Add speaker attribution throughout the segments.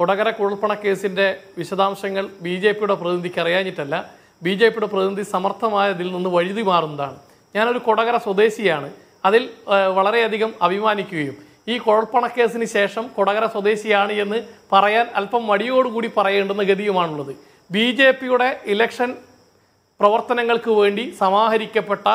Speaker 1: കൊടകര കുഴൽപ്പണ കേസിൻ്റെ വിശദാംശങ്ങൾ B J പിയുടെ പ്രതിനിധിക്ക് അറിയാഞ്ഞിട്ടല്ല ബി ജെ പിയുടെ പ്രതിനിധി സമർത്ഥമായതിൽ നിന്ന് വഴുതി മാറുന്നതാണ് ഞാനൊരു കൊടകര സ്വദേശിയാണ് അതിൽ വളരെയധികം അഭിമാനിക്കുകയും ഈ കുഴൽപ്പണ കേസിന് ശേഷം കൊടകര സ്വദേശിയാണ് എന്ന് പറയാൻ അല്പം മടിയോടുകൂടി പറയേണ്ടുന്ന ഗതിയുമാണുള്ളത് ബി ജെ പിയുടെ ഇലക്ഷൻ പ്രവർത്തനങ്ങൾക്ക് വേണ്ടി സമാഹരിക്കപ്പെട്ട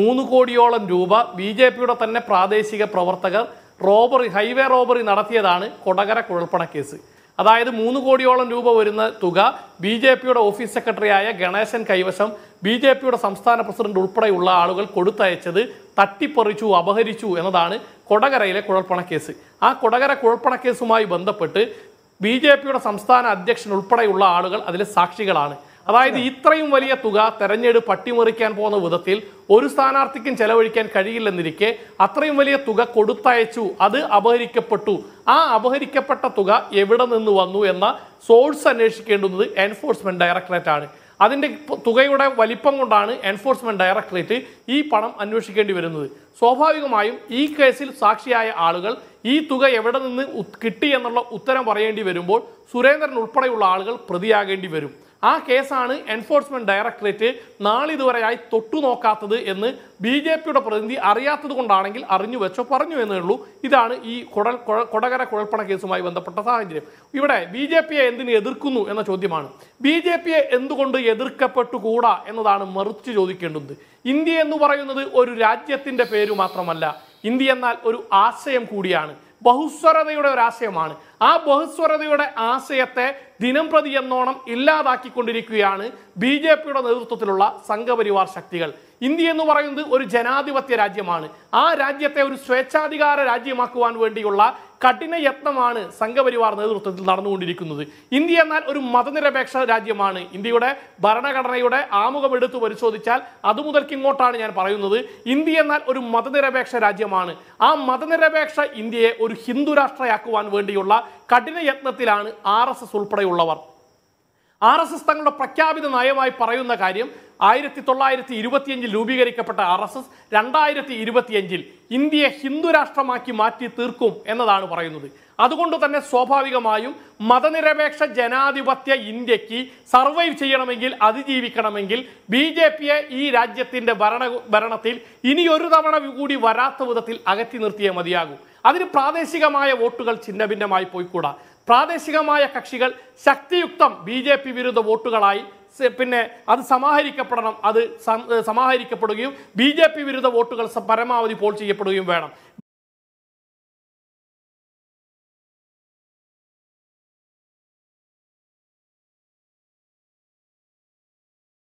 Speaker 1: മൂന്ന് കോടിയോളം രൂപ ബി ജെ പിയുടെ തന്നെ പ്രാദേശിക പ്രവർത്തകർ റോബറി ഹൈവേ റോബറി നടത്തിയതാണ് കൊടകര കുഴൽപ്പണ കേസ് അതായത് മൂന്ന് കോടിയോളം രൂപ വരുന്ന തുക ബി ജെ പിയുടെ ഓഫീസ് സെക്രട്ടറിയായ ഗണേശൻ കൈവശം ബി ജെ പിയുടെ സംസ്ഥാന പ്രസിഡന്റ് ഉൾപ്പെടെയുള്ള ആളുകൾ കൊടുത്തയച്ചത് തട്ടിപ്പറിച്ചു അപഹരിച്ചു എന്നതാണ് കൊടകരയിലെ കുഴൽപ്പണക്കേസ് ആ കൊടകര കുഴൽപ്പണക്കേസുമായി ബന്ധപ്പെട്ട് ബി ജെ പിയുടെ സംസ്ഥാന അധ്യക്ഷൻ ഉൾപ്പെടെയുള്ള ആളുകൾ അതിലെ സാക്ഷികളാണ് അതായത് ഇത്രയും വലിയ തുക തെരഞ്ഞെടുപ്പ് പട്ടിമറിക്കാൻ പോകുന്ന വിധത്തിൽ ഒരു സ്ഥാനാർത്ഥിക്കും ചെലവഴിക്കാൻ കഴിയില്ലെന്നിരിക്കെ അത്രയും വലിയ തുക കൊടുത്തയച്ചു അത് അപഹരിക്കപ്പെട്ടു ആ അപഹരിക്കപ്പെട്ട തുക എവിടെ നിന്ന് വന്നു എന്ന സോഴ്സ് അന്വേഷിക്കേണ്ടുന്നത് എൻഫോഴ്സ്മെന്റ് ഡയറക്ടറേറ്റ് ആണ് അതിൻ്റെ തുകയുടെ വലിപ്പം കൊണ്ടാണ് എൻഫോഴ്സ്മെന്റ് ഡയറക്ടറേറ്റ് ഈ പണം അന്വേഷിക്കേണ്ടി വരുന്നത് സ്വാഭാവികമായും ഈ കേസിൽ സാക്ഷിയായ ആളുകൾ ഈ തുക എവിടെ നിന്ന് കിട്ടി എന്നുള്ള ഉത്തരം പറയേണ്ടി വരുമ്പോൾ സുരേന്ദ്രൻ ഉൾപ്പെടെയുള്ള ആളുകൾ പ്രതിയാകേണ്ടി വരും ആ കേസാണ് എൻഫോഴ്സ്മെന്റ് ഡയറക്ടറേറ്റ് നാളിതുവരെയായി തൊട്ടുനോക്കാത്തത് എന്ന് ബി ജെ പിയുടെ പ്രതിനിധി അറിയാത്തത് കൊണ്ടാണെങ്കിൽ അറിഞ്ഞു വെച്ചോ പറഞ്ഞു എന്നേ ഉള്ളൂ ഇതാണ് ഈ കുടൽ കൊടകര കുഴൽപ്പണ കേസുമായി ബന്ധപ്പെട്ട സാഹചര്യം ഇവിടെ ബി ജെ പിയെ എന്തിന് എതിർക്കുന്നു എന്ന ചോദ്യമാണ് ബി ജെ പിയെ എന്തുകൊണ്ട് എതിർക്കപ്പെട്ടുകൂടാ എന്നതാണ് മറിച്ച് ചോദിക്കേണ്ടത് ഇന്ത്യ എന്ന് പറയുന്നത് ഒരു രാജ്യത്തിൻ്റെ പേര് മാത്രമല്ല ഇന്ത്യ എന്നാൽ ഒരു ആശയം കൂടിയാണ് ബഹുസ്വരതയുടെ ഒരു ആശയമാണ് ആ ബഹുസ്വരതയുടെ ആശയത്തെ ദിനം പ്രതി എന്നോണം ഇല്ലാതാക്കിക്കൊണ്ടിരിക്കുകയാണ് ബി ജെ പിയുടെ നേതൃത്വത്തിലുള്ള സംഘപരിവാർ ശക്തികൾ ഇന്ത്യ എന്ന് പറയുന്നത് ഒരു ജനാധിപത്യ രാജ്യമാണ് ആ രാജ്യത്തെ ഒരു സ്വേച്ഛാധികാര രാജ്യമാക്കുവാൻ വേണ്ടിയുള്ള കഠിന യത്നമാണ് സംഘപരിവാർ നേതൃത്വത്തിൽ നടന്നുകൊണ്ടിരിക്കുന്നത് ഇന്ത്യ എന്നാൽ ഒരു മതനിരപേക്ഷ രാജ്യമാണ് ഇന്ത്യയുടെ ഭരണഘടനയുടെ ആമുഖം എടുത്തു പരിശോധിച്ചാൽ അതുമുതൽക്കിങ്ങോട്ടാണ് ഞാൻ പറയുന്നത് ഇന്ത്യ എന്നാൽ ഒരു മതനിരപേക്ഷ രാജ്യമാണ് ആ മതനിരപേക്ഷ ഇന്ത്യയെ ഒരു ഹിന്ദു രാഷ്ട്രയാക്കുവാൻ വേണ്ടിയുള്ള കഠിന യത്നത്തിലാണ് ആർ എസ് എസ് ഉൾപ്പെടെയുള്ളവർ ആർ എസ് എസ് തങ്ങളുടെ പ്രഖ്യാപിത നയമായി പറയുന്ന കാര്യം ആയിരത്തി തൊള്ളായിരത്തി ഇരുപത്തിയഞ്ചിൽ രൂപീകരിക്കപ്പെട്ട ആർ എസ് എസ് രണ്ടായിരത്തി ഇരുപത്തിയഞ്ചിൽ ഇന്ത്യയെ ഹിന്ദുരാഷ്ട്രമാക്കി മാറ്റി തീർക്കും എന്നതാണ് പറയുന്നത് അതുകൊണ്ട് തന്നെ സ്വാഭാവികമായും മതനിരപേക്ഷ ജനാധിപത്യ ഇന്ത്യക്ക് സർവൈവ് ചെയ്യണമെങ്കിൽ അതിജീവിക്കണമെങ്കിൽ ബി ജെ പിയെ ഈ രാജ്യത്തിൻ്റെ ഭരണ ഭരണത്തിൽ ഒരു തവണ കൂടി വരാത്ത വിധത്തിൽ അകറ്റി നിർത്തിയേ മതിയാകൂ അതിന് പ്രാദേശികമായ വോട്ടുകൾ ഛിന്നഭിന്നമായി പോയിക്കൂടാ പ്രാദേശികമായ കക്ഷികൾ ശക്തിയുക്തം ബി ജെ പി വിരുദ്ധ വോട്ടുകളായി പിന്നെ അത് സമാഹരിക്കപ്പെടണം അത് സമാഹരിക്കപ്പെടുകയും ബി ജെ പി വിരുദ്ധ വോട്ടുകൾ പരമാവധി പോൾ ചെയ്യപ്പെടുകയും വേണം